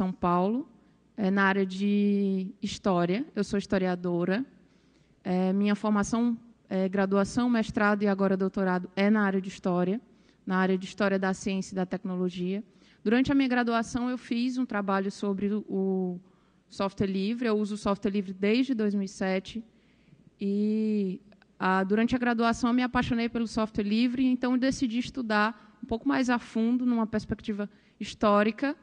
São Paulo, é, na área de História. Eu sou historiadora. É, minha formação, é, graduação, mestrado e agora doutorado é na área de História, na área de História da Ciência e da Tecnologia. Durante a minha graduação, eu fiz um trabalho sobre o software livre. Eu uso software livre desde 2007. E a, durante a graduação, eu me apaixonei pelo software livre, então decidi estudar um pouco mais a fundo, numa perspectiva histórica,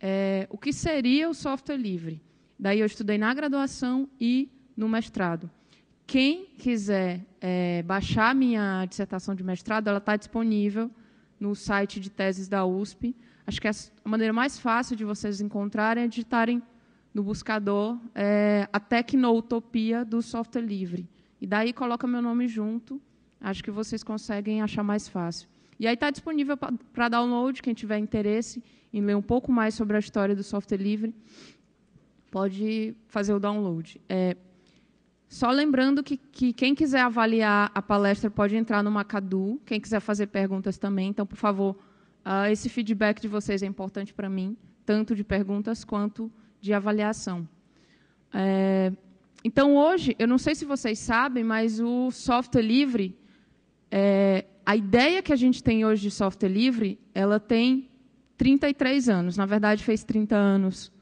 é, o que seria o software livre. Daí eu estudei na graduação e no mestrado. Quem quiser é, baixar minha dissertação de mestrado, ela está disponível no site de teses da USP. Acho que a maneira mais fácil de vocês encontrarem é digitarem no buscador é, a tecnoutopia do software livre. E daí coloca meu nome junto, acho que vocês conseguem achar mais fácil. E aí está disponível para download, quem tiver interesse e ler um pouco mais sobre a história do software livre, pode fazer o download. É, só lembrando que, que, quem quiser avaliar a palestra pode entrar no Macadu, quem quiser fazer perguntas também. Então, por favor, uh, esse feedback de vocês é importante para mim, tanto de perguntas quanto de avaliação. É, então, hoje, eu não sei se vocês sabem, mas o software livre, é, a ideia que a gente tem hoje de software livre, ela tem 33 anos. Na verdade, fez 30 anos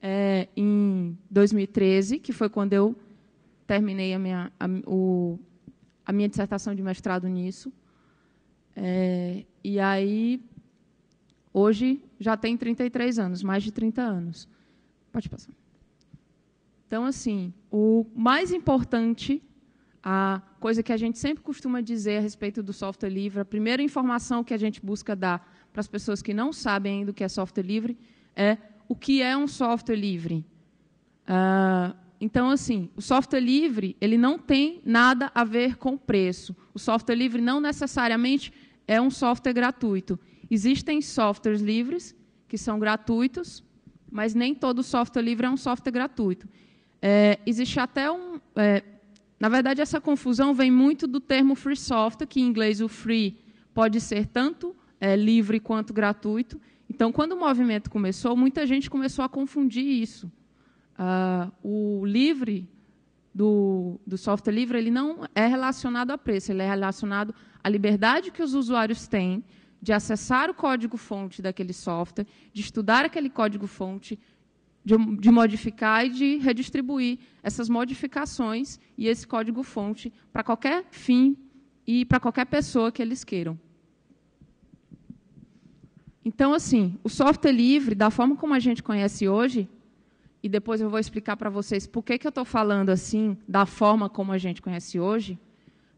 é, em 2013, que foi quando eu terminei a minha, a, o, a minha dissertação de mestrado nisso. É, e aí, hoje, já tem 33 anos, mais de 30 anos. Pode passar. Então, assim, o mais importante, a coisa que a gente sempre costuma dizer a respeito do software livre, a primeira informação que a gente busca dar para as pessoas que não sabem ainda o que é software livre, é o que é um software livre. Uh, então, assim, o software livre ele não tem nada a ver com preço. O software livre não necessariamente é um software gratuito. Existem softwares livres que são gratuitos, mas nem todo software livre é um software gratuito. É, existe até um. É, na verdade, essa confusão vem muito do termo free software, que em inglês o free pode ser tanto é, livre quanto gratuito. Então, quando o movimento começou, muita gente começou a confundir isso. Ah, o livre do, do, software livre ele não é relacionado a preço, ele é relacionado à liberdade que os usuários têm de acessar o código-fonte daquele software, de estudar aquele código-fonte, de, de, modificar e de redistribuir essas modificações e esse código-fonte para qualquer fim e para qualquer pessoa que eles queiram. Então, assim, o software livre, da forma como a gente conhece hoje, e depois eu vou explicar para vocês por que, que eu estou falando assim, da forma como a gente conhece hoje,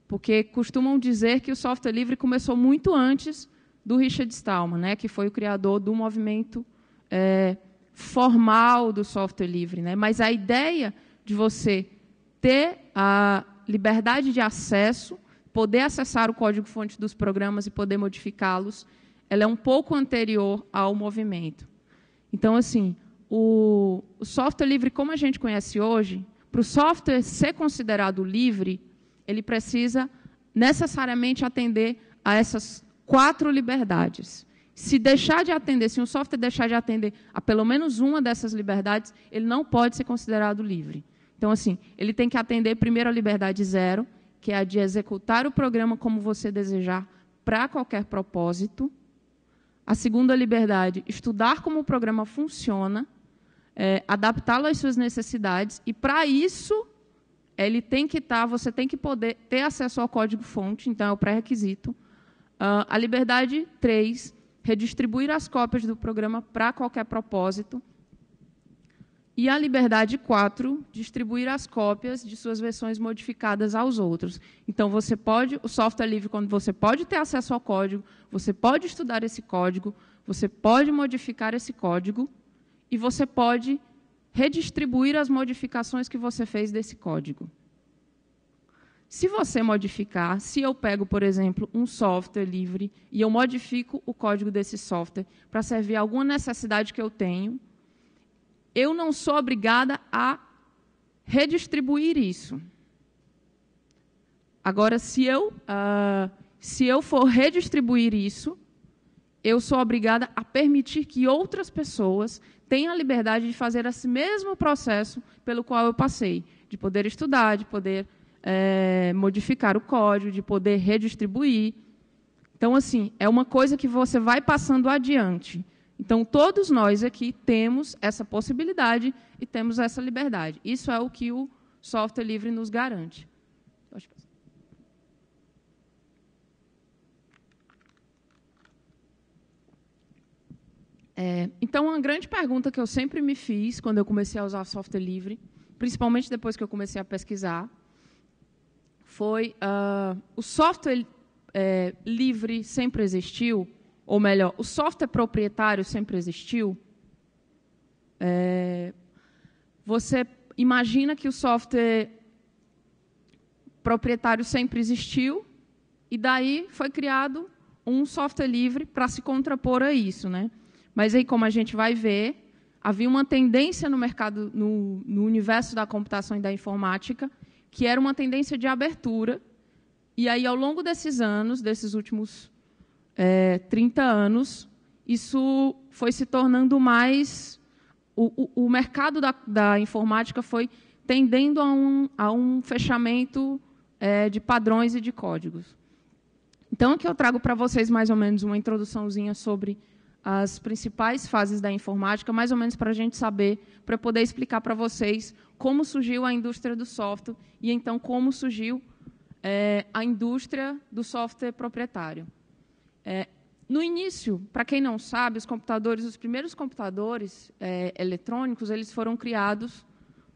porque costumam dizer que o software livre começou muito antes do Richard Stallman, né, que foi o criador do movimento é, formal do software livre. Né? Mas a ideia de você ter a liberdade de acesso, poder acessar o código-fonte dos programas e poder modificá-los, ela é um pouco anterior ao movimento. Então, assim, o, o software livre como a gente conhece hoje, para o software ser considerado livre, ele precisa necessariamente atender a essas quatro liberdades. Se deixar de atender, se um software deixar de atender a pelo menos uma dessas liberdades, ele não pode ser considerado livre. Então, assim, ele tem que atender primeiro a liberdade zero, que é a de executar o programa como você desejar para qualquer propósito. A segunda liberdade, estudar como o programa funciona, é, adaptá-lo às suas necessidades, e para isso ele tem que estar, tá, você tem que poder ter acesso ao código-fonte, então é o pré-requisito. Uh, a liberdade 3, redistribuir as cópias do programa para qualquer propósito. E a liberdade 4, distribuir as cópias de suas versões modificadas aos outros. Então, você pode, o software é livre, quando você pode ter acesso ao código, você pode estudar esse código, você pode modificar esse código e você pode redistribuir as modificações que você fez desse código. Se você modificar, se eu pego, por exemplo, um software livre e eu modifico o código desse software para servir alguma necessidade que eu tenho, eu não sou obrigada a redistribuir isso. Agora, se eu, uh, se eu for redistribuir isso, eu sou obrigada a permitir que outras pessoas tenham a liberdade de fazer esse mesmo processo pelo qual eu passei, de poder estudar, de poder é, modificar o código, de poder redistribuir. Então, assim, é uma coisa que você vai passando adiante. Então, todos nós aqui temos essa possibilidade e temos essa liberdade. Isso é o que o software livre nos garante. É, então, uma grande pergunta que eu sempre me fiz quando eu comecei a usar software livre, principalmente depois que eu comecei a pesquisar, foi uh, o software é, livre sempre existiu? Ou melhor, o software proprietário sempre existiu? É, você imagina que o software proprietário sempre existiu e daí foi criado um software livre para se contrapor a isso, né? Mas aí, como a gente vai ver, havia uma tendência no mercado, no, no universo da computação e da informática, que era uma tendência de abertura. E aí, ao longo desses anos, desses últimos é, 30 anos, isso foi se tornando mais. O, o, o mercado da, da, informática foi tendendo a um, a um fechamento é, de padrões e de códigos. Então, aqui eu trago para vocês mais ou menos uma introduçãozinha sobre as principais fases da informática, mais ou menos para a gente saber, para poder explicar para vocês como surgiu a indústria do software e, então, como surgiu é, a indústria do software proprietário. É, no início, para quem não sabe, os computadores, os primeiros computadores é, eletrônicos, eles foram criados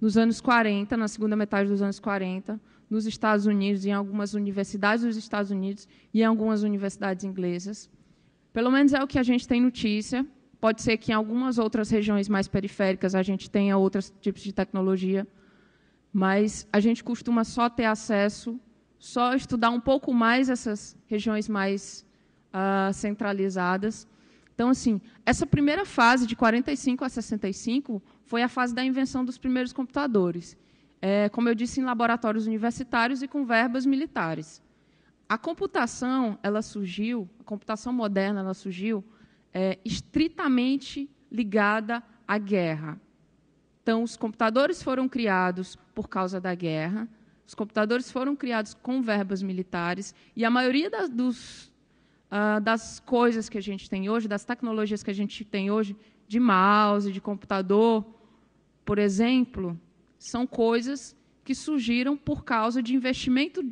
nos anos 40, na segunda metade dos anos 40, nos Estados Unidos, em algumas universidades dos Estados Unidos e em algumas universidades inglesas. Pelo menos é o que a gente tem notícia. Pode ser que em algumas outras regiões mais periféricas a gente tenha outros tipos de tecnologia, mas a gente costuma só ter acesso, só estudar um pouco mais essas regiões mais uh, centralizadas. Então, assim, essa primeira fase, de 45 a 65, foi a fase da invenção dos primeiros computadores. É, como eu disse, em laboratórios universitários e com verbas militares. A computação, ela surgiu, a computação moderna, ela surgiu é, estritamente ligada à guerra. Então, os computadores foram criados por causa da guerra, os computadores foram criados com verbas militares, e a maioria dos, uh, das coisas que a gente tem hoje, das tecnologias que a gente tem hoje, de mouse, de computador, por exemplo, são coisas que surgiram por causa de investimento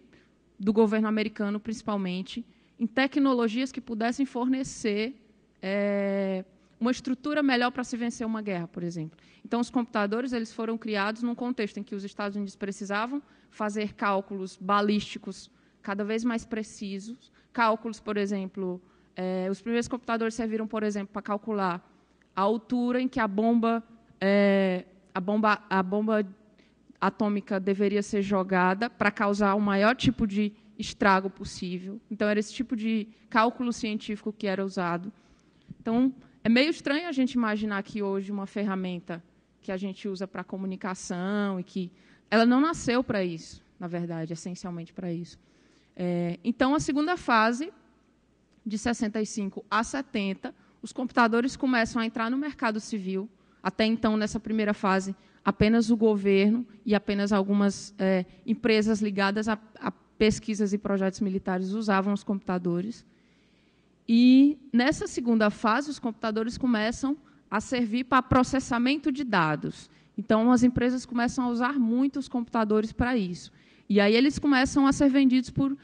do governo americano, principalmente, em tecnologias que pudessem fornecer é, uma estrutura melhor para se vencer uma guerra, por exemplo. Então, os computadores eles foram criados num contexto em que os Estados Unidos precisavam fazer cálculos balísticos cada vez mais precisos Cálculos, por exemplo, é, os primeiros computadores serviram, por exemplo, para calcular a altura em que a bomba, é, a bomba, a bomba atômica deveria ser jogada para causar o maior tipo de estrago possível. Então, era esse tipo de cálculo científico que era usado. Então, é meio estranho a gente imaginar que hoje uma ferramenta que a gente usa para comunicação e que ela não nasceu para isso, na verdade, essencialmente para isso. É, então, a segunda fase, de 65 a 70, os computadores começam a entrar no mercado civil. Até então, nessa primeira fase, apenas o governo e apenas algumas é, empresas ligadas a, a pesquisas e projetos militares usavam os computadores. E nessa segunda fase, os computadores começam a servir para processamento de dados. Então, as empresas começam a usar muito os computadores para isso. E aí eles começam a ser vendidos por,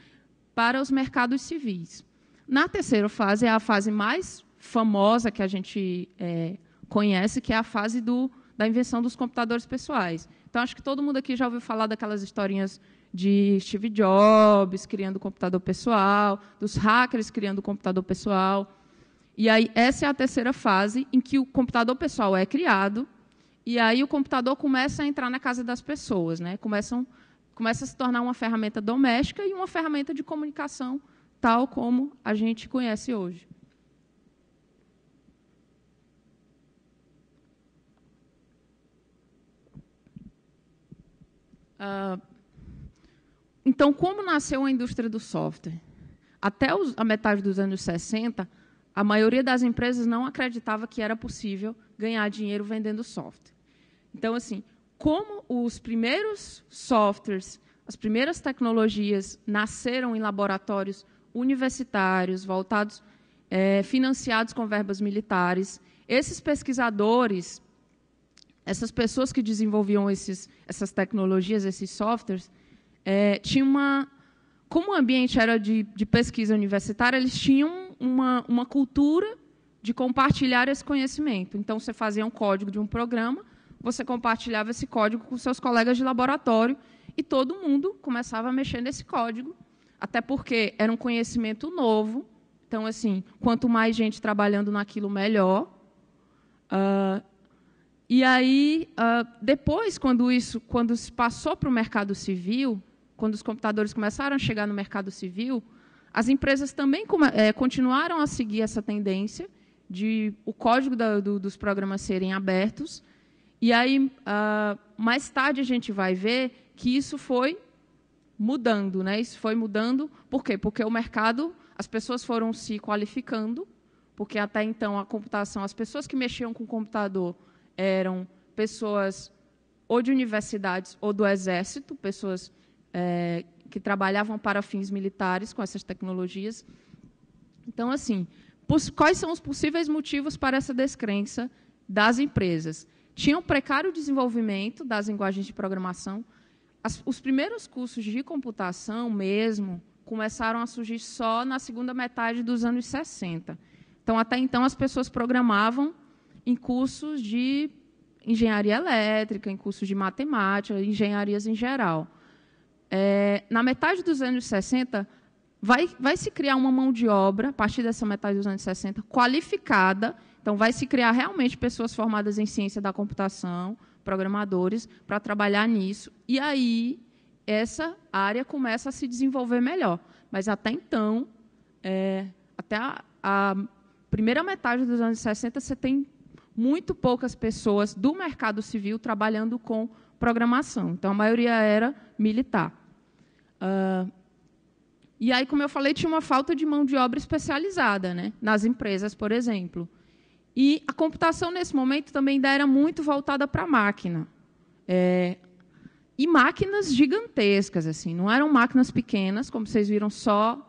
para os mercados civis. Na terceira fase, é a fase mais famosa que a gente é, conhece, que é a fase do, da invenção dos computadores pessoais. Então, acho que todo mundo aqui já ouviu falar daquelas historinhas de Steve Jobs criando computador pessoal, dos hackers criando computador pessoal. E aí essa é a terceira fase em que o computador pessoal é criado e aí o computador começa a entrar na casa das pessoas, né? Começam começa a se tornar uma ferramenta doméstica e uma ferramenta de comunicação, tal como a gente conhece hoje. Uh, então, como nasceu a indústria do software? Até os, a metade dos anos 60, a maioria das empresas não acreditava que era possível ganhar dinheiro vendendo software. Então, assim, como os primeiros softwares, as primeiras tecnologias nasceram em laboratórios universitários, voltados, é, financiados com verbas militares. Esses pesquisadores, essas pessoas que desenvolviam esses, essas tecnologias, esses softwares, é, tinham uma. Como o ambiente era de, de pesquisa universitária, eles tinham uma, uma cultura de compartilhar esse conhecimento. Então, você fazia um código de um programa, você compartilhava esse código com seus colegas de laboratório e todo mundo começava a mexer nesse código, até porque era um conhecimento novo. Então, assim, quanto mais gente trabalhando naquilo, melhor. Uh, e aí, uh, depois, quando isso, quando se passou para o mercado civil, quando os computadores começaram a chegar no mercado civil, as empresas também é, continuaram a seguir essa tendência de o código da, do, dos programas serem abertos e aí, uh, mais tarde, a gente vai ver que isso foi mudando, né? Isso foi mudando, por quê? Porque o mercado, as pessoas foram se qualificando, porque até então a computação, as pessoas que mexiam com o computador eram pessoas ou de universidades ou do exército, pessoas é, que trabalhavam para fins militares com essas tecnologias. Então, assim, quais são os possíveis motivos para essa descrença das empresas? tinham um precário desenvolvimento das linguagens de programação. As, os primeiros cursos de computação mesmo começaram a surgir só na segunda metade dos anos 60. Então, até então, as pessoas programavam em cursos de engenharia elétrica, em cursos de matemática, engenharias em geral. É, na metade dos anos 60, vai, vai se criar uma mão de obra, a partir dessa metade dos anos 60, qualificada então, vai se criar realmente pessoas formadas em ciência da computação, programadores, para trabalhar nisso. E aí, essa área começa a se desenvolver melhor. Mas, até então, é, até a, a primeira metade dos anos 60, você tem muito poucas pessoas do mercado civil trabalhando com programação. Então, a maioria era militar. Uh, e aí, como eu falei, tinha uma falta de mão de obra especializada né? nas empresas, por exemplo. E a computação, nesse momento, também ainda era muito voltada para a máquina. É, e máquinas gigantescas, assim, não eram máquinas pequenas, como vocês viram só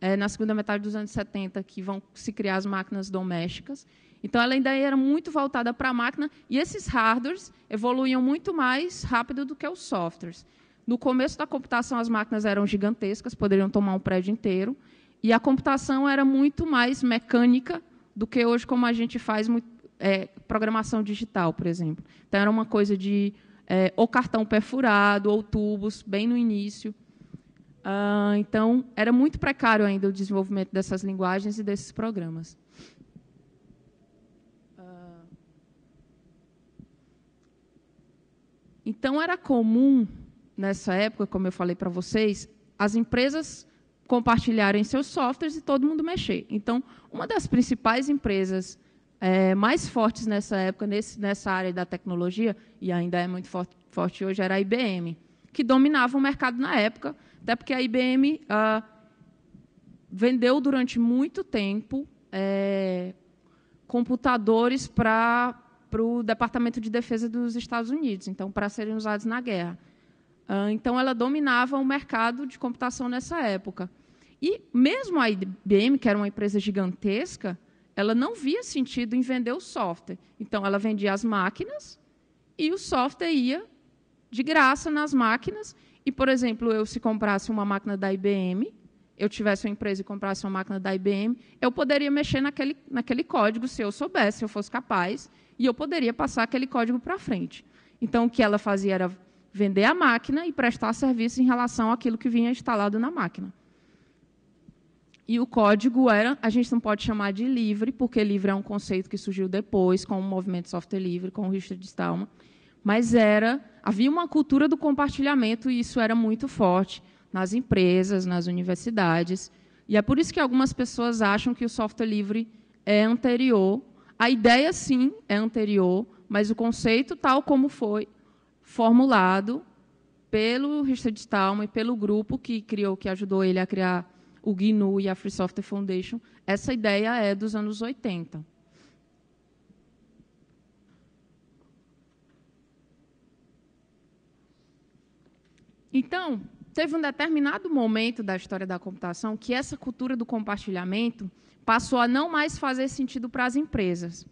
é, na segunda metade dos anos 70 que vão se criar as máquinas domésticas. Então, ela ainda era muito voltada para a máquina, e esses hardwares evoluíam muito mais rápido do que os softwares. No começo da computação, as máquinas eram gigantescas, poderiam tomar um prédio inteiro, e a computação era muito mais mecânica do que hoje como a gente faz muito, é, programação digital, por exemplo. Então, era uma coisa de é, ou cartão perfurado, ou tubos, bem no início. Ah, então, era muito precário ainda o desenvolvimento dessas linguagens e desses programas. Ah, então, era comum, nessa época, como eu falei para vocês, as empresas compartilharem seus softwares e todo mundo mexer. Então, uma das principais empresas é, mais fortes nessa época, nesse, nessa área da tecnologia, e ainda é muito forte, forte, hoje, era a IBM, que dominava o mercado na época, até porque a IBM ah, vendeu durante muito tempo é, computadores para para o Departamento de Defesa dos Estados Unidos, então para serem usados na guerra. Ah, então ela dominava o mercado de computação nessa época. E mesmo a IBM, que era uma empresa gigantesca, ela não via sentido em vender o software. Então, ela vendia as máquinas e o software ia de graça nas máquinas. E, por exemplo, eu se comprasse uma máquina da IBM, eu tivesse uma empresa e comprasse uma máquina da IBM, eu poderia mexer naquele, naquele código se eu soubesse, se eu fosse capaz, e eu poderia passar aquele código para frente. Então, o que ela fazia era vender a máquina e prestar serviço em relação àquilo que vinha instalado na máquina. E o código era, a gente não pode chamar de livre, porque livre é um conceito que surgiu depois com o movimento software livre, com o Richard Stallman, mas era, havia uma cultura do compartilhamento e isso era muito forte nas empresas, nas universidades. E é por isso que algumas pessoas acham que o software livre é anterior. A ideia sim é anterior, mas o conceito tal como foi formulado pelo Richard Stallman e pelo grupo que criou, que ajudou ele a criar o GNU e a Free Software Foundation. Essa ideia é dos anos 80. Então, teve um determinado momento da história da computação que essa cultura do compartilhamento passou a não mais fazer sentido para as empresas.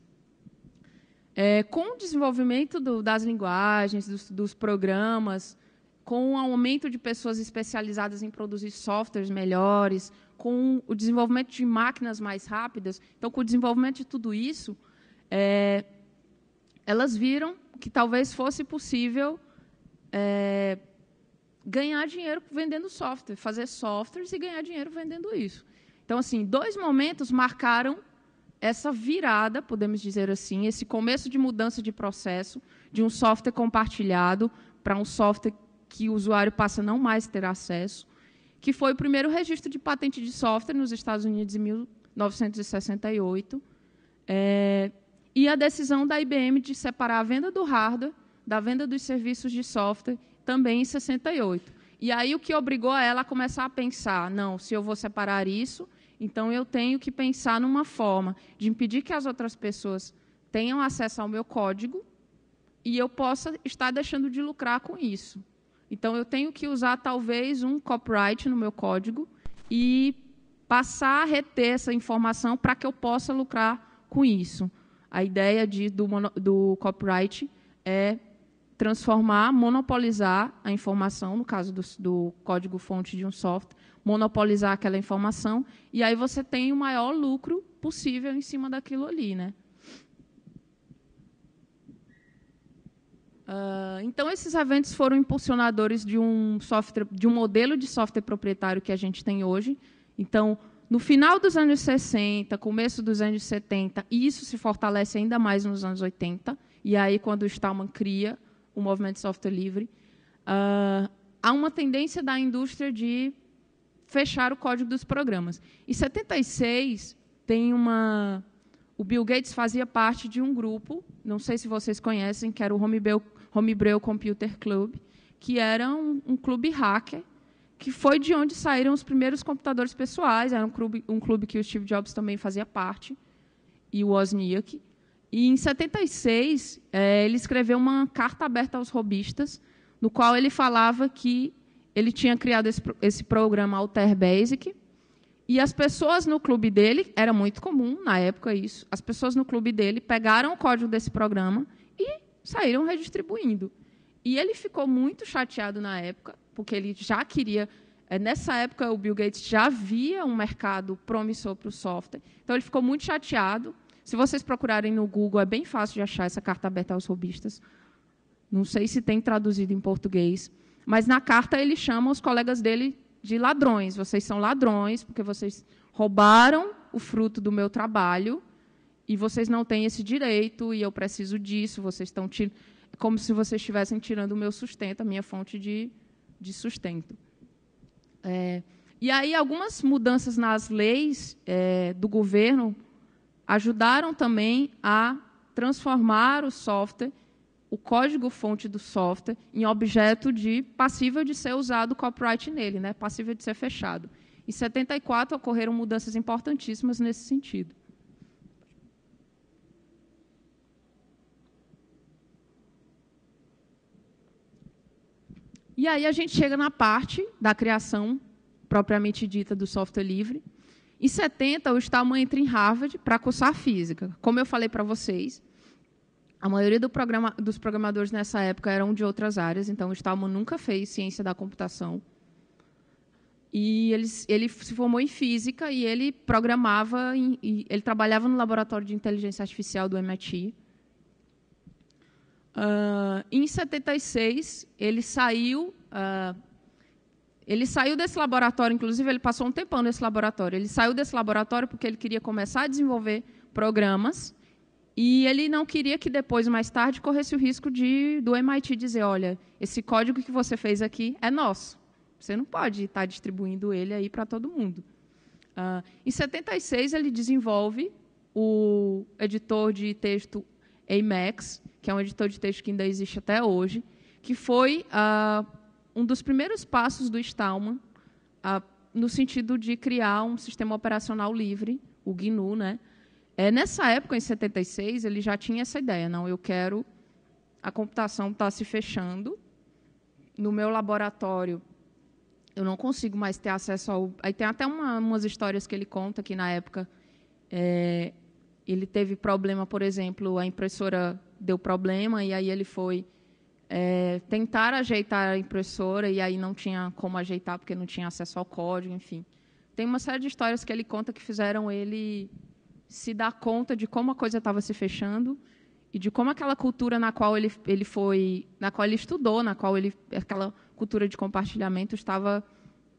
É, com o desenvolvimento do, das linguagens, dos, dos programas, com o aumento de pessoas especializadas em produzir softwares melhores, com o desenvolvimento de máquinas mais rápidas, então, com o desenvolvimento de tudo isso, é, elas viram que talvez fosse possível é, ganhar dinheiro vendendo software, fazer softwares e ganhar dinheiro vendendo isso. Então, assim, dois momentos marcaram essa virada, podemos dizer assim, esse começo de mudança de processo de um software compartilhado para um software que o usuário passa a não mais ter acesso, que foi o primeiro registro de patente de software nos Estados Unidos em 1968, é, eh, e a decisão da IBM de separar a venda do hardware da venda dos serviços de software também em 68. E aí o que obrigou ela a começar a pensar, não, se eu vou separar isso, então eu tenho que pensar numa forma de impedir que as outras pessoas tenham acesso ao meu código e eu possa estar deixando de lucrar com isso. Então, eu tenho que usar talvez um copyright no meu código e passar a reter essa informação para que eu possa lucrar com isso. A ideia de, do, do copyright é transformar, monopolizar a informação, no caso do, do código-fonte de um software, monopolizar aquela informação, e aí você tem o maior lucro possível em cima daquilo ali. Né? Uh, então, esses eventos foram impulsionadores de um, software, de um modelo de software proprietário que a gente tem hoje. Então, no final dos anos 60, começo dos anos 70, e isso se fortalece ainda mais nos anos 80, e aí quando o Stallman cria o movimento de software livre, uh, há uma tendência da indústria de fechar o código dos programas. Em 76, tem uma o Bill Gates fazia parte de um grupo, não sei se vocês conhecem, que era o Homebrew, Homebrew Computer Club, que era um, um clube hacker, que foi de onde saíram os primeiros computadores pessoais. Era um clube, um clube que o Steve Jobs também fazia parte, e o Wozniak. E, em 76, é, ele escreveu uma carta aberta aos robistas, no qual ele falava que ele tinha criado esse, esse programa Alter Basic, e as pessoas no clube dele, era muito comum na época isso, as pessoas no clube dele pegaram o código desse programa e saíram redistribuindo. E ele ficou muito chateado na época, porque ele já queria. Eh, nessa época, o Bill Gates já havia um mercado promissor para o software. Então, ele ficou muito chateado. Se vocês procurarem no Google, é bem fácil de achar essa carta aberta aos robistas. Não sei se tem traduzido em português. Mas na carta, ele chama os colegas dele de ladrões. Vocês são ladrões, porque vocês roubaram o fruto do meu trabalho e vocês não têm esse direito e eu preciso disso, vocês estão tir... como se vocês estivessem tirando o meu sustento, a minha fonte de, de sustento. É, e aí algumas mudanças nas leis é, do governo ajudaram também a transformar o software, o código-fonte do software, em objeto de passível de ser usado copyright nele, né? passível de ser fechado. Em 74 ocorreram mudanças importantíssimas nesse sentido. E aí a gente chega na parte da criação propriamente dita do software livre. Em 70, o Stallman entra em Harvard para cursar física. Como eu falei para vocês, a maioria do programa, dos programadores nessa época eram de outras áreas, então o Stallman nunca fez ciência da computação. E ele, ele se formou em física e ele programava, em, ele trabalhava no laboratório de inteligência artificial do MIT Uh, em 76, ele saiu. Uh, ele saiu desse laboratório, inclusive, ele passou um tempão nesse laboratório. Ele saiu desse laboratório porque ele queria começar a desenvolver programas e ele não queria que depois, mais tarde, corresse o risco de do MIT dizer: olha, esse código que você fez aqui é nosso. Você não pode estar distribuindo ele aí para todo mundo. Uh, em 76, ele desenvolve o editor de texto Emacs, que é um editor de texto que ainda existe até hoje, que foi uh, um dos primeiros passos do Stallman uh, no sentido de criar um sistema operacional livre, o GNU. Né? É, nessa época, em 76, ele já tinha essa ideia. Não, eu quero... A computação está se fechando. No meu laboratório, eu não consigo mais ter acesso ao... Aí tem até uma, umas histórias que ele conta que, na época, é, ele teve problema, por exemplo, a impressora deu problema e aí ele foi é, tentar ajeitar a impressora e aí não tinha como ajeitar porque não tinha acesso ao código, enfim. Tem uma série de histórias que ele conta que fizeram ele se dar conta de como a coisa estava se fechando e de como aquela cultura na qual ele, ele foi, na qual ele estudou, na qual ele aquela cultura de compartilhamento estava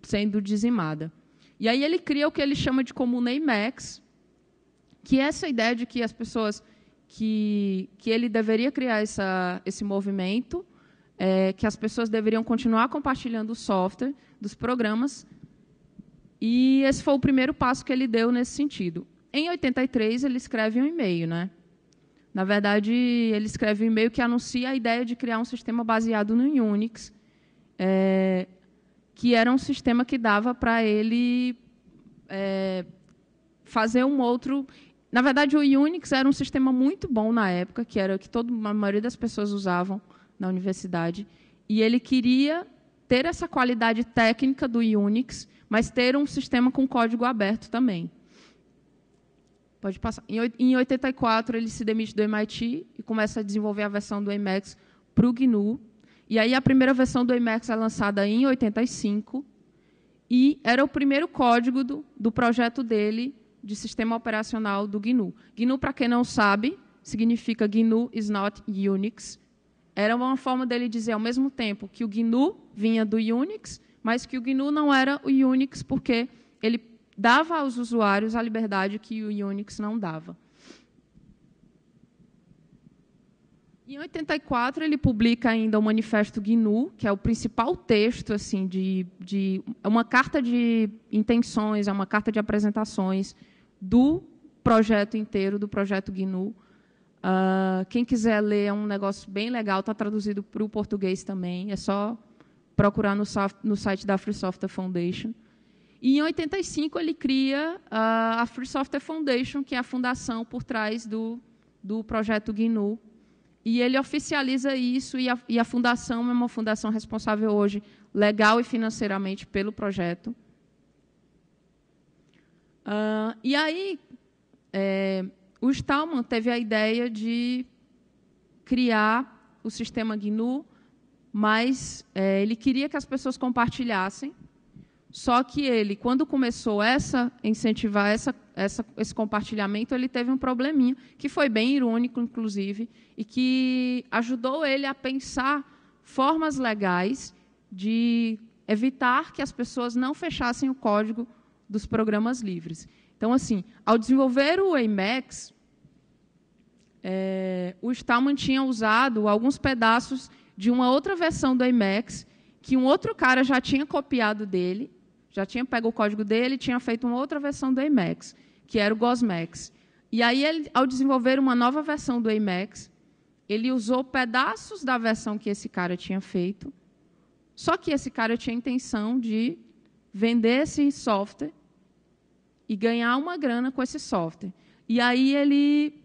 sendo dizimada. E aí ele cria o que ele chama de comune max, que é essa ideia de que as pessoas que, que ele deveria criar essa, esse movimento, é, que as pessoas deveriam continuar compartilhando o software dos programas, e esse foi o primeiro passo que ele deu nesse sentido. Em 83, ele escreve um e-mail. Né? Na verdade, ele escreve um e-mail que anuncia a ideia de criar um sistema baseado no Unix, é, que era um sistema que dava para ele é, fazer um outro na verdade, o Unix era um sistema muito bom na época, que era que toda a maioria das pessoas usavam na universidade, e ele queria ter essa qualidade técnica do Unix, mas ter um sistema com código aberto também. Pode passar. Em 84 ele se demite do MIT e começa a desenvolver a versão do Emacs para o GNU. E aí a primeira versão do Emacs é lançada em 85 e era o primeiro código do, do projeto dele de sistema operacional do GNU. GNU, para quem não sabe, significa GNU is not Unix. Era uma forma dele dizer ao mesmo tempo que o GNU vinha do Unix, mas que o GNU não era o Unix porque ele dava aos usuários a liberdade que o Unix não dava. Em 84, ele publica ainda o Manifesto GNU, que é o principal texto assim de, de é uma carta de intenções, é uma carta de apresentações do projeto inteiro, do projeto GNU. Uh, quem quiser ler, é um negócio bem legal, está traduzido para o português também, é só procurar no, no, site da Free Software Foundation. E, em 85, ele cria uh, a Free Software Foundation, que é a fundação por trás do, do projeto GNU, e ele oficializa isso, e a, e a fundação é uma fundação responsável hoje, legal e financeiramente, pelo projeto. Uh, e aí, é, o Stallman teve a ideia de criar o sistema GNU, mas é, ele queria que as pessoas compartilhassem só que ele, quando começou essa incentivar essa, essa, esse compartilhamento, ele teve um probleminha que foi bem irônico, inclusive, e que ajudou ele a pensar formas legais de evitar que as pessoas não fechassem o código dos programas livres. Então, assim, ao desenvolver o Emacs, é, o Stallman tinha usado alguns pedaços de uma outra versão do Emacs que um outro cara já tinha copiado dele já tinha pego o código dele e tinha feito uma outra versão do Emacs, que era o GosMax. E aí, ele, ao desenvolver uma nova versão do Emacs, ele usou pedaços da versão que esse cara tinha feito, só que esse cara tinha a intenção de vender esse software e ganhar uma grana com esse software. E aí ele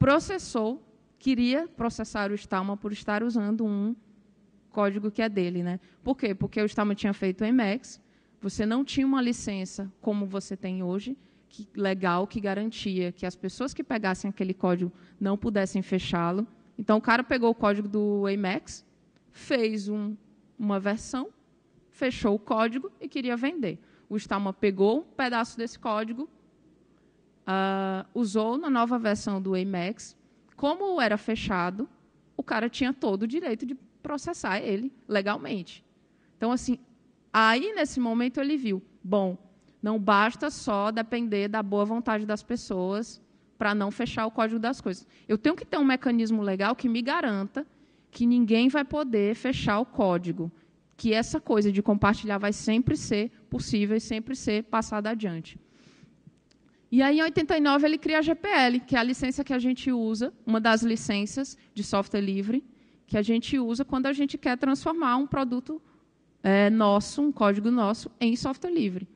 processou, queria processar o Stalma por estar usando um código que é dele. Né? Por quê? Porque o Stalma tinha feito o Emacs, você não tinha uma licença como você tem hoje, que, legal, que garantia que as pessoas que pegassem aquele código não pudessem fechá-lo. Então, o cara pegou o código do Emacs, fez um, uma versão, fechou o código e queria vender. O Stalma pegou um pedaço desse código, uh, usou na nova versão do Emacs. Como era fechado, o cara tinha todo o direito de processar ele legalmente. Então, assim, Aí, nesse momento, ele viu: bom, não basta só depender da boa vontade das pessoas para não fechar o código das coisas. Eu tenho que ter um mecanismo legal que me garanta que ninguém vai poder fechar o código, que essa coisa de compartilhar vai sempre ser possível e sempre ser passada adiante. E aí, em 89, ele cria a GPL, que é a licença que a gente usa, uma das licenças de software livre, que a gente usa quando a gente quer transformar um produto é, nosso, um código nosso, em software livre.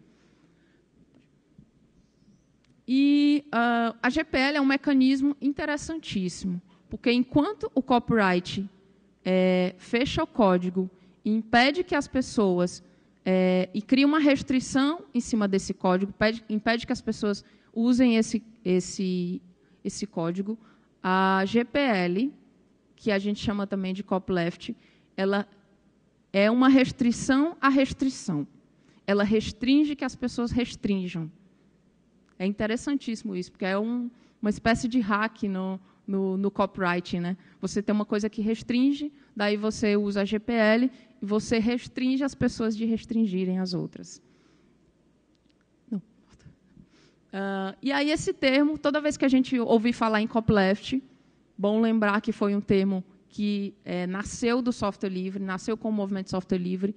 E uh, a GPL é um mecanismo interessantíssimo, porque enquanto o copyright é, fecha o código e impede que as pessoas é, e cria uma restrição em cima desse código, impede, impede que as pessoas usem esse, esse, esse código, a GPL, que a gente chama também de copyleft, ela é uma restrição à restrição. Ela restringe que as pessoas restringam. É interessantíssimo isso, porque é um, uma espécie de hack no, no, no copyright. Né? Você tem uma coisa que restringe, daí você usa a GPL e você restringe as pessoas de restringirem as outras. Uh, e aí esse termo, toda vez que a gente ouvir falar em copyleft, bom lembrar que foi um termo que é, nasceu do software livre, nasceu com o movimento de software livre.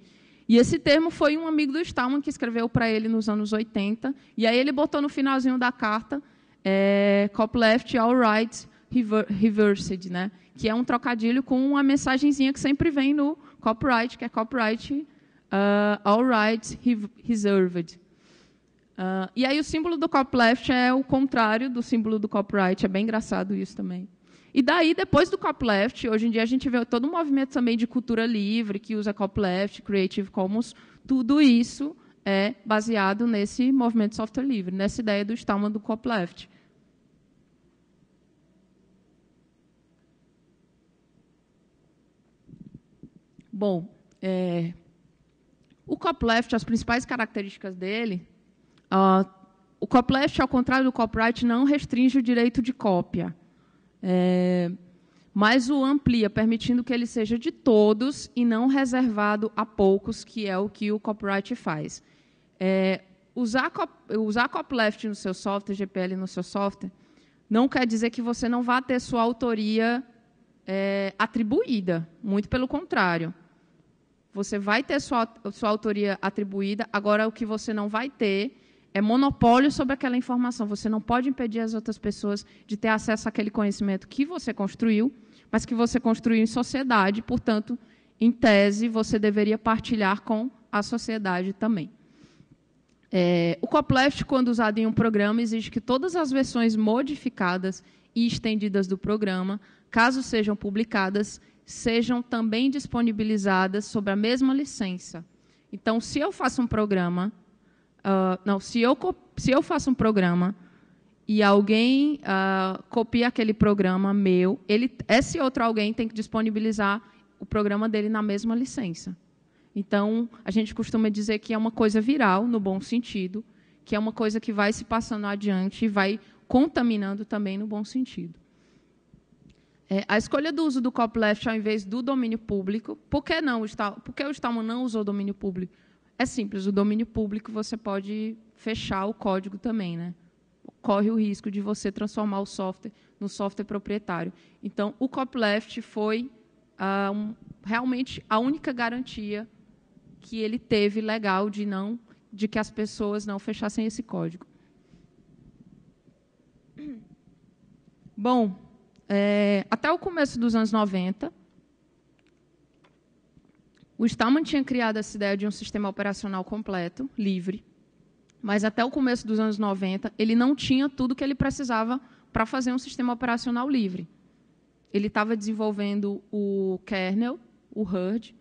E esse termo foi um amigo do Stallman que escreveu para ele nos anos 80. E aí ele botou no finalzinho da carta é, copyleft, all rights, reversed, né? que é um trocadilho com uma mensagenzinha que sempre vem no copyright, que é copyright, uh, all rights, reserved. Uh, e aí o símbolo do copyleft é o contrário do símbolo do copyright. É bem engraçado isso também. E daí, depois do copyleft, hoje em dia a gente vê todo um movimento também de cultura livre, que usa copyleft, Creative Commons, tudo isso é baseado nesse movimento de software livre, nessa ideia do Stallman do copyleft. Bom, é, o copyleft, as principais características dele, uh, o copyleft, ao contrário do copyright, não restringe o direito de cópia. É, mas o amplia, permitindo que ele seja de todos e não reservado a poucos, que é o que o copyright faz. É, usar, cop, usar copyleft no seu software, GPL no seu software, não quer dizer que você não vá ter sua autoria é, atribuída. Muito pelo contrário. Você vai ter sua, sua autoria atribuída, agora o que você não vai ter é monopólio sobre aquela informação. Você não pode impedir as outras pessoas de ter acesso àquele conhecimento que você construiu, mas que você construiu em sociedade, portanto, em tese, você deveria partilhar com a sociedade também. É, o copyleft, quando usado em um programa, exige que todas as versões modificadas e estendidas do programa, caso sejam publicadas, sejam também disponibilizadas sob a mesma licença. Então, se eu faço um programa Uh, não, se eu, se eu faço um programa e alguém uh, copia aquele programa meu, ele, esse outro alguém tem que disponibilizar o programa dele na mesma licença. Então, a gente costuma dizer que é uma coisa viral, no bom sentido, que é uma coisa que vai se passando adiante e vai contaminando também no bom sentido. É, a escolha do uso do copyleft ao invés do domínio público, por que, não, o Stalman não usou domínio público? É simples, o domínio público você pode fechar o código também, né? Corre o risco de você transformar o software no software proprietário. Então, o copyleft foi ah, um, realmente a única garantia que ele teve legal de não de que as pessoas não fechassem esse código. Bom, é, até o começo dos anos 90, o Stallman tinha criado essa ideia de um sistema operacional completo, livre, mas até o começo dos anos 90 ele não tinha tudo que ele precisava para fazer um sistema operacional livre. Ele estava desenvolvendo o kernel, o HERD,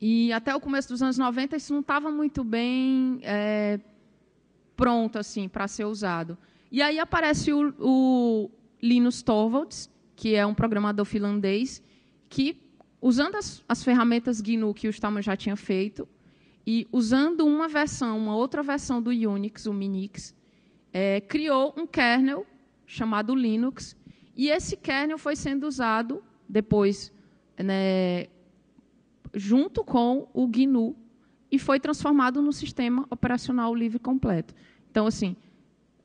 e até o começo dos anos 90 isso não estava muito bem é, pronto assim para ser usado. E aí aparece o, o Linus Torvalds, que é um programador finlandês que usando as, as ferramentas GNU que o Stallman já tinha feito e usando uma versão, uma outra versão do Unix, o Minix, é, criou um kernel chamado Linux e esse kernel foi sendo usado depois né, junto com o GNU e foi transformado no sistema operacional livre completo. Então, assim,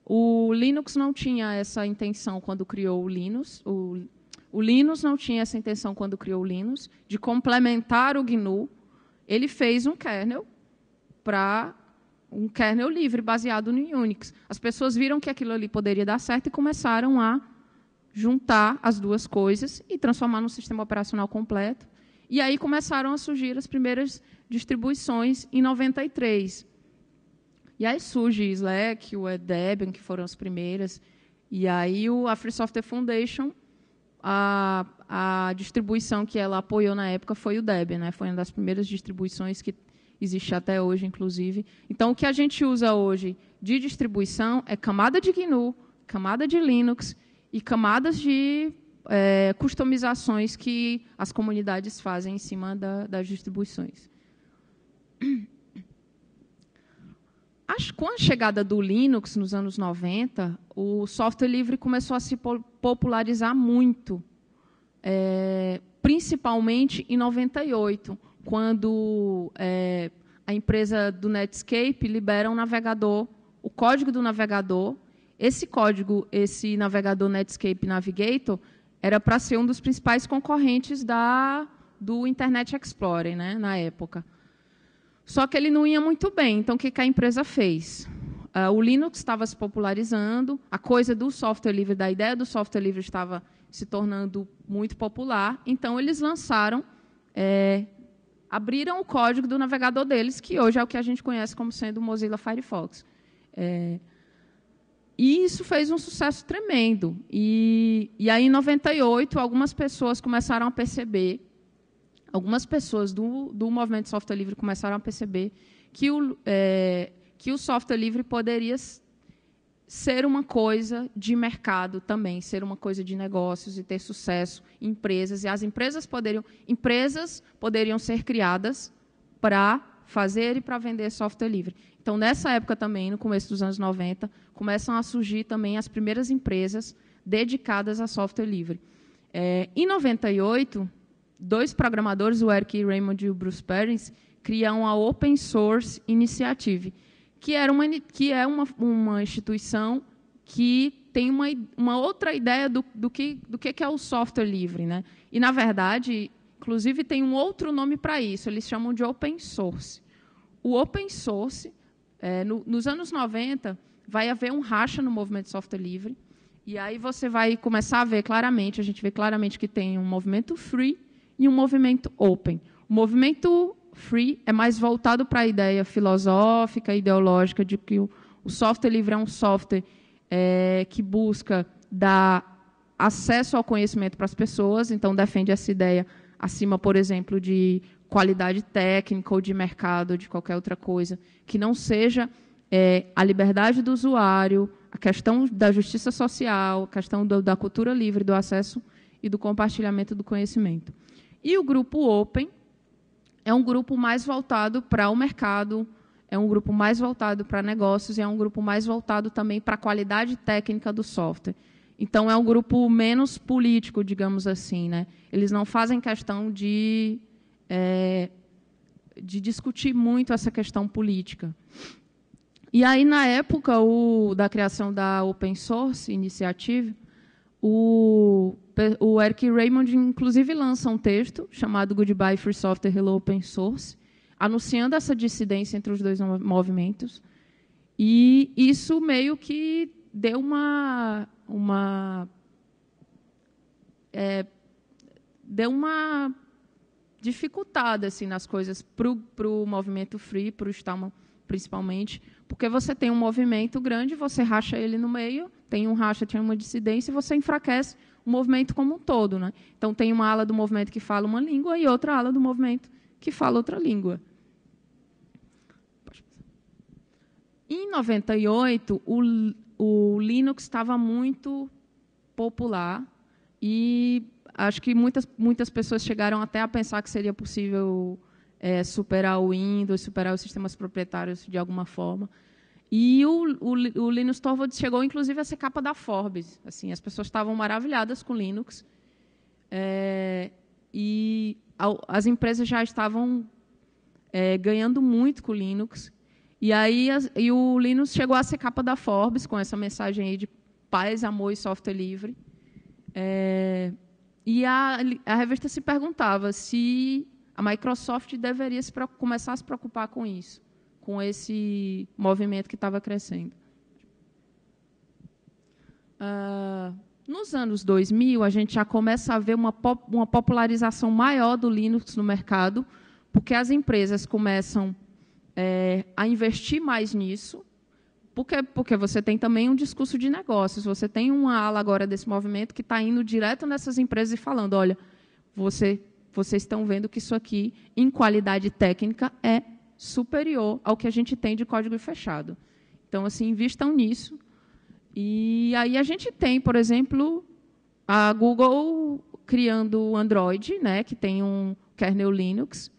o Linux não tinha essa intenção quando criou o Linux, o o Linux não tinha essa intenção quando criou o Linux, de complementar o GNU. Ele fez um kernel para um kernel livre baseado no Unix. As pessoas viram que aquilo ali poderia dar certo e começaram a juntar as duas coisas e transformar num sistema operacional completo. E aí começaram a surgir as primeiras distribuições em 93. E aí surge o Slack, o Debian, que foram as primeiras. E aí a Free Software Foundation a, a distribuição que ela apoiou na época foi o Debian, né? Foi uma das primeiras distribuições que existe até hoje, inclusive. Então, o que a gente usa hoje de distribuição é camada de GNU, camada de Linux e camadas de é, customizações que as comunidades fazem em cima da, das distribuições. Acho que com a chegada do Linux nos anos 90, o software livre começou a se popularizar muito, é, principalmente em 98, quando é, a empresa do Netscape libera um navegador, o código do navegador. Esse código, esse navegador Netscape Navigator, era para ser um dos principais concorrentes da, do Internet Explorer, né, na época. Só que ele não ia muito bem. Então, o que a empresa fez? Ah, o Linux estava se popularizando, a coisa do software livre, da ideia do software livre estava se tornando muito popular. Então, eles lançaram, é, abriram o código do navegador deles, que hoje é o que a gente conhece como sendo o Mozilla Firefox. É, e isso fez um sucesso tremendo. E, e aí, em 98, algumas pessoas começaram a perceber algumas pessoas do, do movimento de software livre começaram a perceber que o, é, que o software livre poderia ser uma coisa de mercado também, ser uma coisa de negócios e ter sucesso, empresas e as empresas poderiam empresas poderiam ser criadas para fazer e para vender software livre. Então, nessa época também, no começo dos anos 90, começam a surgir também as primeiras empresas dedicadas a software livre. É, em 98, dois programadores, o Eric Raymond e o Bruce Perrins, criam a Open Source Initiative, que, era uma, que é uma, uma instituição que tem uma, uma outra ideia do, do, que, do que é o software livre. Né? E, na verdade, inclusive, tem um outro nome para isso, eles chamam de open source. O open source, é, no, nos anos 90, vai haver um racha no movimento de software livre, e aí você vai começar a ver claramente, a gente vê claramente que tem um movimento free e um movimento open. O movimento free é mais voltado para a ideia filosófica, ideológica, de que o, software livre é um software é, que busca dar acesso ao conhecimento para as pessoas, então defende essa ideia acima, por exemplo, de qualidade técnica ou de mercado, ou de qualquer outra coisa, que não seja é, a liberdade do usuário, a questão da justiça social, a questão do, da cultura livre, do acesso e do compartilhamento do conhecimento. E o grupo Open é um grupo mais voltado para o mercado, é um grupo mais voltado para negócios e é um grupo mais voltado também para a qualidade técnica do software. Então, é um grupo menos político, digamos assim. Né? Eles não fazem questão de, é, de discutir muito essa questão política. E aí, na época o, da criação da Open Source Initiative, o, o Eric Raymond, inclusive, lança um texto chamado Goodbye Free Software, Hello Open Source, anunciando essa dissidência entre os dois movimentos. E isso meio que deu uma... uma é, deu uma dificultada assim, nas coisas para o movimento free, para o Stallman, principalmente, porque você tem um movimento grande, você racha ele no meio, tem um racha, tem uma dissidência, e você enfraquece o movimento como um todo. Né? Então, tem uma ala do movimento que fala uma língua e outra ala do movimento que fala outra língua. Em 98, o, o Linux estava muito popular e acho que muitas, muitas pessoas chegaram até a pensar que seria possível é, superar o Windows, superar os sistemas proprietários de alguma forma. E o, o, o, Linus Torvalds chegou, inclusive, a ser capa da Forbes. Assim, as pessoas estavam maravilhadas com Linux. É, e ao, as empresas já estavam é, ganhando muito com Linux. E aí as, e o Linux chegou a ser capa da Forbes com essa mensagem aí de paz, amor e software livre. É, e a, a revista se perguntava se a Microsoft deveria se, começar a se preocupar com isso, com esse movimento que estava crescendo. Uh, nos anos 2000, a gente já começa a ver uma, pop, uma popularização maior do Linux no mercado, porque as empresas começam é, a investir mais nisso, porque, porque você tem também um discurso de negócios, você tem uma ala agora desse movimento que está indo direto nessas empresas e falando, olha, você vocês estão vendo que isso aqui, em qualidade técnica, é superior ao que a gente tem de código fechado. Então, assim, invistam nisso. E aí a gente tem, por exemplo, a Google criando o Android, né, que tem um kernel Linux,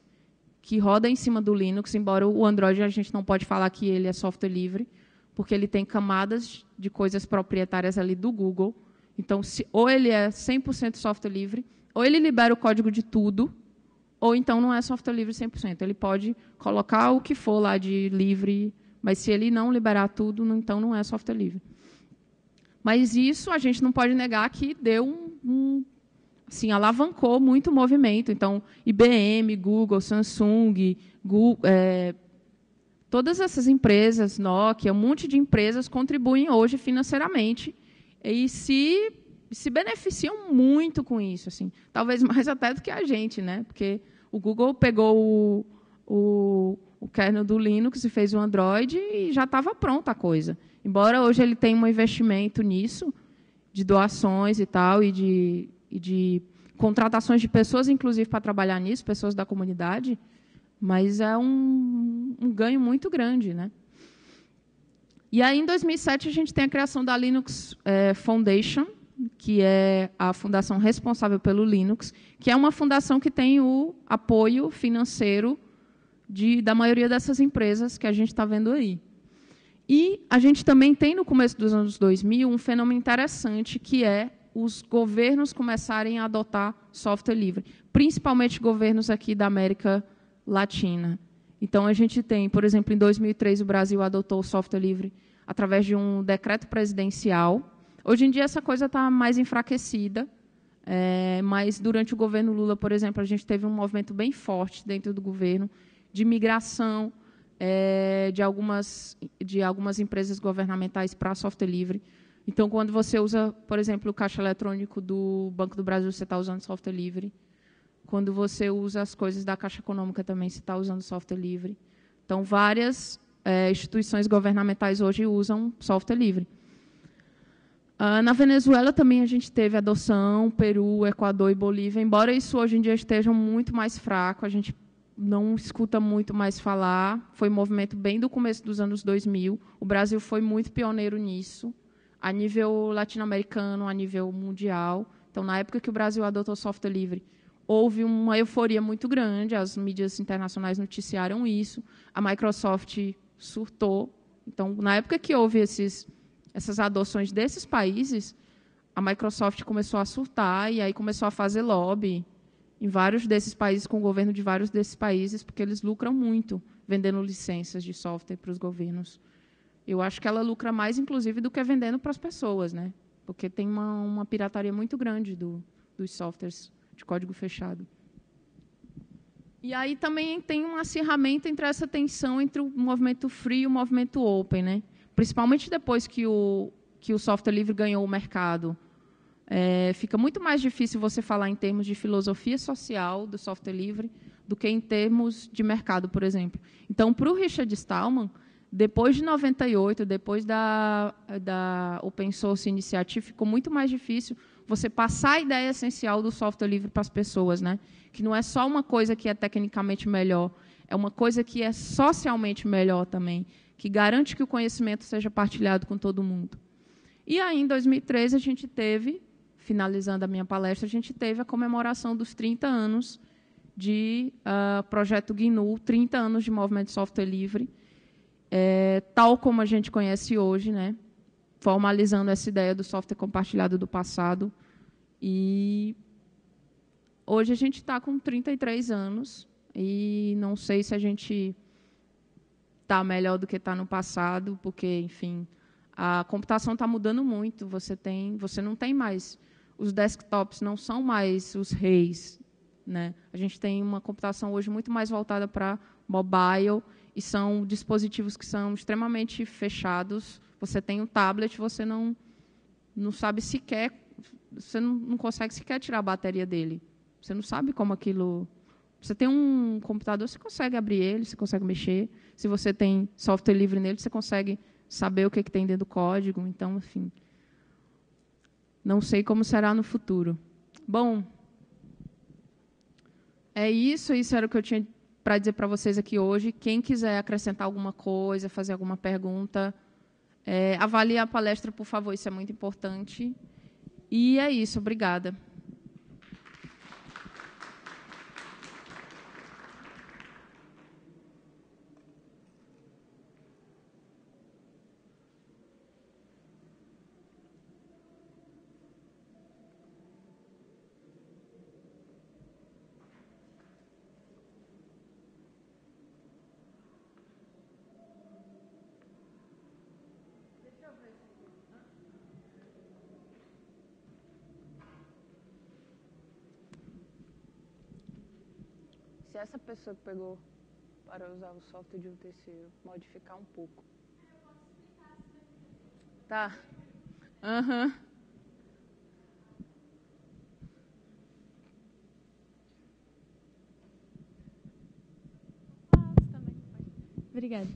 que roda em cima do Linux, embora o Android a gente não pode falar que ele é software livre, porque ele tem camadas de coisas proprietárias ali do Google. Então, se, ou ele é 100% software livre, ou ele libera o código de tudo, ou então não é software livre 100%. Ele pode colocar o que for lá de livre, mas se ele não liberar tudo, então não é software livre. Mas isso a gente não pode negar que deu um, um assim, alavancou muito o movimento. Então, IBM, Google, Samsung, Google, é, todas essas empresas, Nokia, um monte de empresas contribuem hoje financeiramente. E se se beneficiam muito com isso, assim, talvez mais até do que a gente, né? Porque o Google pegou o, o, o kernel do Linux e fez o Android e já estava pronta a coisa. Embora hoje ele tenha um investimento nisso, de doações e tal, e de, e de contratações de pessoas, inclusive, para trabalhar nisso, pessoas da comunidade, mas é um, um ganho muito grande, né? E aí, em 2007, a gente tem a criação da Linux eh, Foundation, que é a fundação responsável pelo Linux, que é uma fundação que tem o apoio financeiro de, da maioria dessas empresas que a gente está vendo aí. E a gente também tem, no começo dos anos 2000, um fenômeno interessante, que é os governos começarem a adotar software livre, principalmente governos aqui da América Latina. Então, a gente tem, por exemplo, em 2003, o Brasil adotou o software livre através de um decreto presidencial, Hoje em dia, essa coisa está mais enfraquecida, é, mas durante o governo Lula, por exemplo, a gente teve um movimento bem forte dentro do governo de migração é, de, algumas, de algumas empresas governamentais para software livre. Então, quando você usa, por exemplo, o caixa eletrônico do Banco do Brasil, você está usando software livre. Quando você usa as coisas da Caixa Econômica também, você está usando software livre. Então, várias é, instituições governamentais hoje usam software livre. Ah, na Venezuela também a gente teve adoção, Peru, Equador e Bolívia. Embora isso hoje em dia esteja muito mais fraco, a gente não escuta muito mais falar. Foi um movimento bem do começo dos anos 2000. O Brasil foi muito pioneiro nisso, a nível latino-americano, a nível mundial. Então, na época que o Brasil adotou software livre, houve uma euforia muito grande. As mídias internacionais noticiaram isso. A Microsoft surtou. Então, na época que houve esses essas adoções desses países, a Microsoft começou a surtar e aí começou a fazer lobby em vários desses países, com o governo de vários desses países, porque eles lucram muito vendendo licenças de software para os governos. Eu acho que ela lucra mais, inclusive, do que vendendo para as pessoas, né? porque tem uma, uma pirataria muito grande do, dos softwares de código fechado. E aí também tem um acirramento entre essa tensão entre o movimento free e o movimento open, né? principalmente depois que o, que o software livre ganhou o mercado, é, fica muito mais difícil você falar em termos de filosofia social do software livre do que em termos de mercado, por exemplo. Então, para o Richard Stallman, depois de 98, depois da, da Open Source Initiative, ficou muito mais difícil você passar a ideia essencial do software livre para as pessoas, né? que não é só uma coisa que é tecnicamente melhor, é uma coisa que é socialmente melhor também, que garante que o conhecimento seja partilhado com todo mundo. E aí, em 2013, a gente teve, finalizando a minha palestra, a gente teve a comemoração dos 30 anos de uh, Projeto GNU, 30 anos de movimento de software livre, é, tal como a gente conhece hoje, né? formalizando essa ideia do software compartilhado do passado. E hoje a gente está com 33 anos e não sei se a gente está melhor do que está no passado, porque, enfim, a computação está mudando muito. Você tem, você não tem mais os desktops, não são mais os reis, né? A gente tem uma computação hoje muito mais voltada para mobile e são dispositivos que são extremamente fechados. Você tem um tablet, você não não sabe sequer, você não, não consegue sequer tirar a bateria dele. Você não sabe como aquilo você tem um computador, você consegue abrir ele, você consegue mexer. Se você tem software livre nele, você consegue saber o que, é que tem dentro do código. Então, enfim. Não sei como será no futuro. Bom, é isso. Isso era o que eu tinha para dizer para vocês aqui hoje. Quem quiser acrescentar alguma coisa, fazer alguma pergunta, é, avalie a palestra, por favor. Isso é muito importante. E é isso. Obrigada. se essa pessoa que pegou para usar o software de um terceiro modificar um pouco. Tá. Aham. Uhum. Obrigada.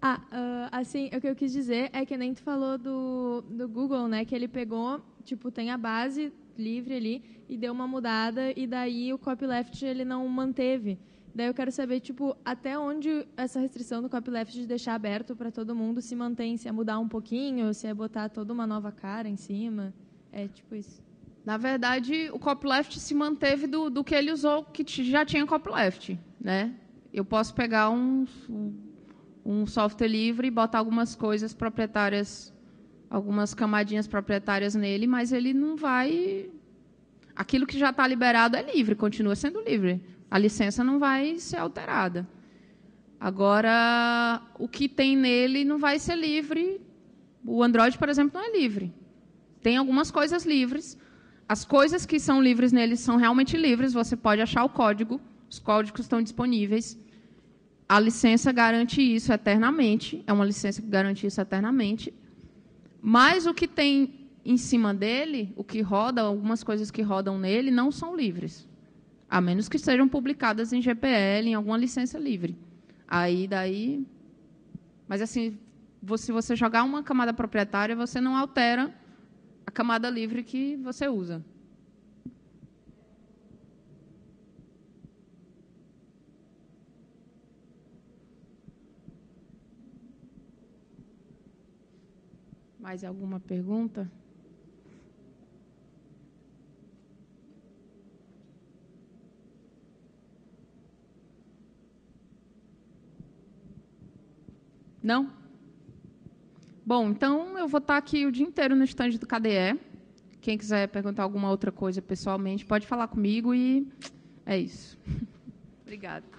Ah, uh, assim, o que eu quis dizer é que nem tu falou do, do Google, né? Que ele pegou, tipo, tem a base livre ali e deu uma mudada e daí o copyleft ele não manteve. Daí eu quero saber, tipo, até onde essa restrição do copyleft de deixar aberto para todo mundo se mantém, se é mudar um pouquinho, se é botar toda uma nova cara em cima. É tipo isso. Na verdade, o copyleft se manteve do, do que ele usou, que já tinha copyleft, né? Eu posso pegar um, um software livre e botar algumas coisas proprietárias algumas camadinhas proprietárias nele, mas ele não vai. Aquilo que já está liberado é livre, continua sendo livre. A licença não vai ser alterada. Agora, o que tem nele não vai ser livre. O Android, por exemplo, não é livre. Tem algumas coisas livres. As coisas que são livres nele são realmente livres. Você pode achar o código. Os códigos estão disponíveis. A licença garante isso eternamente. É uma licença que garante isso eternamente. Mas o que tem em cima dele, o que roda, algumas coisas que rodam nele, não são livres. A menos que sejam publicadas em GPL, em alguma licença livre. Aí, daí. Mas, assim, se você jogar uma camada proprietária, você não altera a camada livre que você usa. Mais alguma pergunta? Não? Bom, então eu vou estar aqui o dia inteiro no estande do KDE. Quem quiser perguntar alguma outra coisa pessoalmente, pode falar comigo e é isso. Obrigada.